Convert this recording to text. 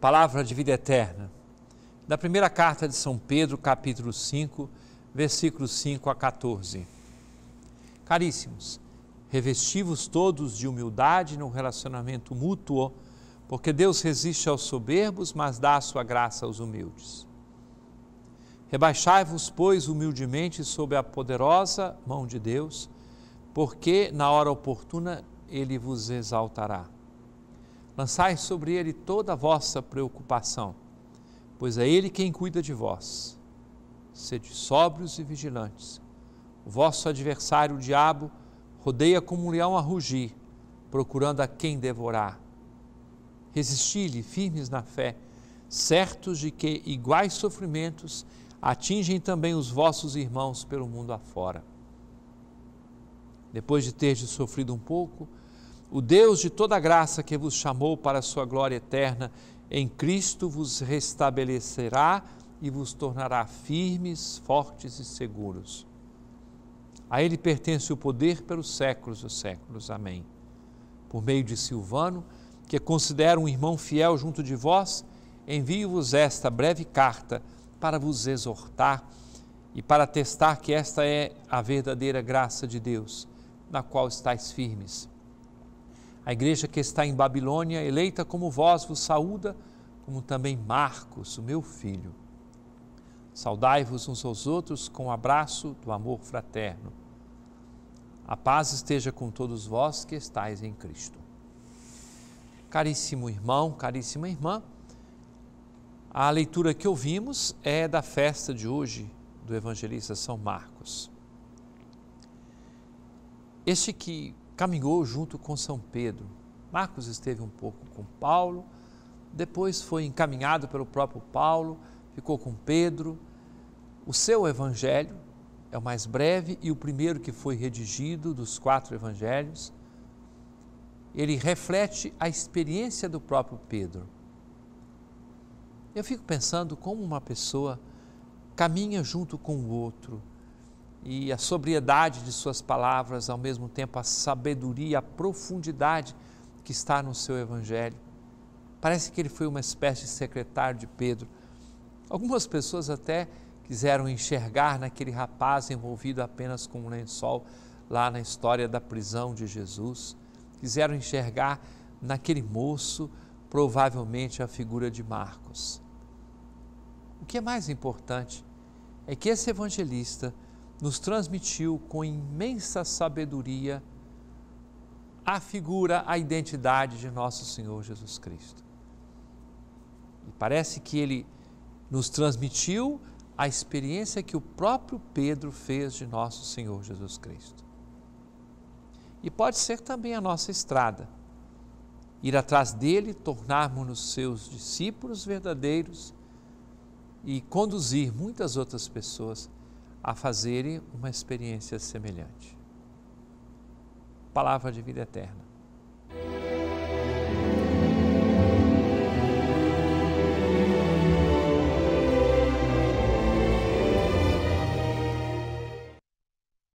palavra de vida eterna. Da primeira carta de São Pedro, capítulo 5, versículos 5 a 14. Caríssimos, revestivos todos de humildade no relacionamento mútuo, porque Deus resiste aos soberbos, mas dá a sua graça aos humildes. Rebaixai-vos, pois, humildemente sob a poderosa mão de Deus, porque na hora oportuna ele vos exaltará. Lançai sobre ele toda a vossa preocupação, pois é ele quem cuida de vós. Sede sóbrios e vigilantes. O vosso adversário, o diabo, rodeia como um leão a rugir, procurando a quem devorar. Resisti-lhe, firmes na fé, certos de que iguais sofrimentos atingem também os vossos irmãos pelo mundo afora. Depois de ter sofrido um pouco, o Deus de toda graça que vos chamou para a sua glória eterna, em Cristo vos restabelecerá e vos tornará firmes, fortes e seguros. A Ele pertence o poder pelos séculos dos séculos. Amém. Por meio de Silvano, que considero um irmão fiel junto de vós, envio-vos esta breve carta para vos exortar e para testar que esta é a verdadeira graça de Deus, na qual estáis firmes a igreja que está em Babilônia, eleita como vós, vos saúda, como também Marcos, o meu filho. Saudai-vos uns aos outros com o abraço do amor fraterno. A paz esteja com todos vós que estáis em Cristo. Caríssimo irmão, caríssima irmã, a leitura que ouvimos é da festa de hoje do evangelista São Marcos. Este que caminhou junto com São Pedro. Marcos esteve um pouco com Paulo, depois foi encaminhado pelo próprio Paulo, ficou com Pedro. O seu evangelho é o mais breve e o primeiro que foi redigido dos quatro evangelhos. Ele reflete a experiência do próprio Pedro. Eu fico pensando como uma pessoa caminha junto com o outro e a sobriedade de suas palavras, ao mesmo tempo a sabedoria, a profundidade que está no seu evangelho. Parece que ele foi uma espécie de secretário de Pedro. Algumas pessoas até quiseram enxergar naquele rapaz envolvido apenas com um lençol lá na história da prisão de Jesus, quiseram enxergar naquele moço provavelmente a figura de Marcos. O que é mais importante é que esse evangelista nos transmitiu com imensa sabedoria a figura, a identidade de nosso Senhor Jesus Cristo. E parece que ele nos transmitiu a experiência que o próprio Pedro fez de nosso Senhor Jesus Cristo. E pode ser também a nossa estrada. Ir atrás dele, tornarmos-nos seus discípulos verdadeiros e conduzir muitas outras pessoas a fazerem uma experiência semelhante. Palavra de vida eterna.